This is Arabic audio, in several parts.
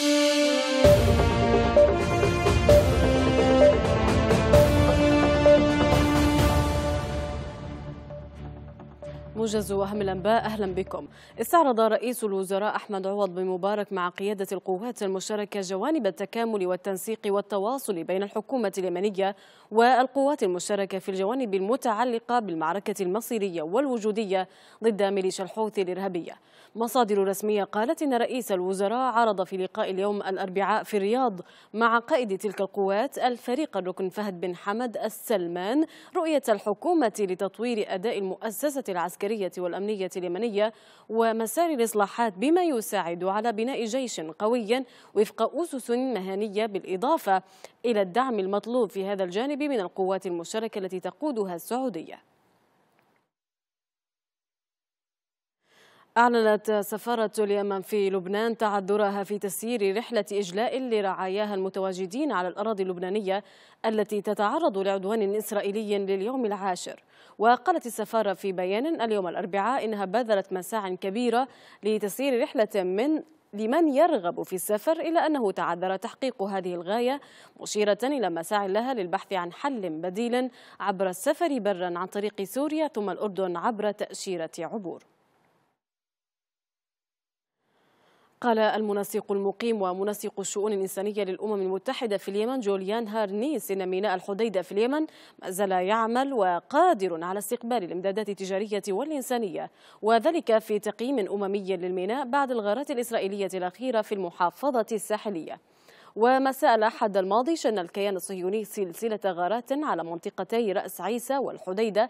Mm-hmm. أوجز وأهم الأنباء أهلا بكم استعرض رئيس الوزراء أحمد عوض بن مبارك مع قيادة القوات المشتركة جوانب التكامل والتنسيق والتواصل بين الحكومة اليمنية والقوات المشتركة في الجوانب المتعلقة بالمعركة المصيرية والوجودية ضد ميليشيا الحوثي الإرهابية مصادر رسمية قالت إن رئيس الوزراء عرض في لقاء اليوم الأربعاء في الرياض مع قائد تلك القوات الفريق الركن فهد بن حمد السلمان رؤية الحكومة لتطوير أداء المؤسسة العسكرية العسكرية والأمنية اليمنية ومسار الإصلاحات بما يساعد على بناء جيش قوي وفق أسس مهنية بالإضافة إلى الدعم المطلوب في هذا الجانب من القوات المشتركة التي تقودها السعودية أعلنت سفارة اليمن في لبنان تعذرها في تسيير رحلة إجلاء لرعاياها المتواجدين على الأراضي اللبنانية التي تتعرض لعدوان إسرائيلي لليوم العاشر وقالت السفارة في بيان اليوم الأربعاء إنها بذلت مساع كبيرة لتسيير رحلة من لمن يرغب في السفر إلى أنه تعذر تحقيق هذه الغاية مشيرة إلى مساع لها للبحث عن حل بديل عبر السفر برا عن طريق سوريا ثم الأردن عبر تأشيرة عبور قال المنسق المقيم ومنسق الشؤون الإنسانية للأمم المتحدة في اليمن جوليان هارنيس إن ميناء الحديدة في اليمن ما زال يعمل وقادر على استقبال الإمدادات التجارية والإنسانية وذلك في تقييم أممي للميناء بعد الغارات الإسرائيلية الأخيرة في المحافظة الساحلية ومساء الأحد الماضي شن الكيان الصهيوني سلسلة غارات على منطقتي رأس عيسى والحديدة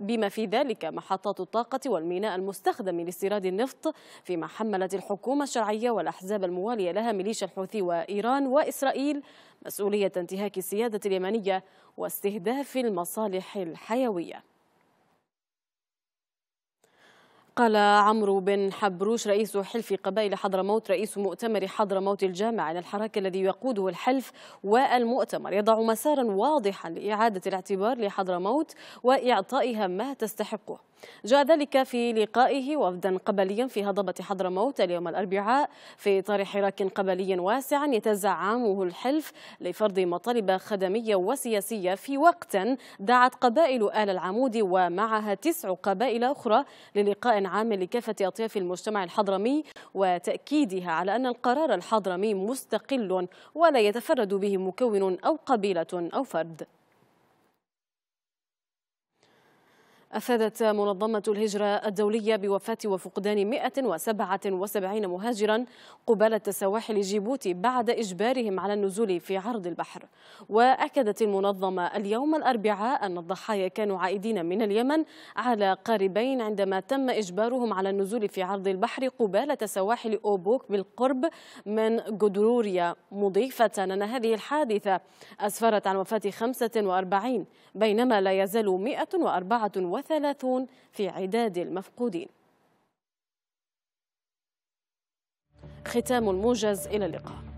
بما في ذلك محطات الطاقة والميناء المستخدم لاستيراد النفط فيما حملت الحكومة الشرعية والأحزاب الموالية لها ميليشيا الحوثي وإيران وإسرائيل مسؤولية انتهاك السيادة اليمنية واستهداف المصالح الحيوية قال عمرو بن حبروش رئيس حلف قبائل حضرموت رئيس مؤتمر حضرموت الجامع أن الحراك الذي يقوده الحلف والمؤتمر يضع مسارا واضحا لإعادة الاعتبار لحضرموت وإعطائها ما تستحقه جاء ذلك في لقائه وفدا قبليا في هضبة حضرموت اليوم الأربعاء في إطار حراك قبلي واسع يتزعمه الحلف لفرض مطالب خدمية وسياسية في وقت دعت قبائل آل العمود ومعها تسع قبائل أخرى للقاء عام لكافة أطياف المجتمع الحضرمي وتأكيدها على أن القرار الحضرمي مستقل ولا يتفرد به مكون أو قبيلة أو فرد أفادت منظمة الهجرة الدولية بوفاة وفقدان 177 مهاجرا قبالة سواحل جيبوتي بعد إجبارهم على النزول في عرض البحر وأكدت المنظمة اليوم الأربعاء أن الضحايا كانوا عائدين من اليمن على قاربين عندما تم إجبارهم على النزول في عرض البحر قبالة سواحل أوبوك بالقرب من جودروريا مضيفة أن هذه الحادثة أسفرت عن وفاة 45 بينما لا يزال 104 وثلاثون في عداد المفقودين ختام الموجز إلى اللقاء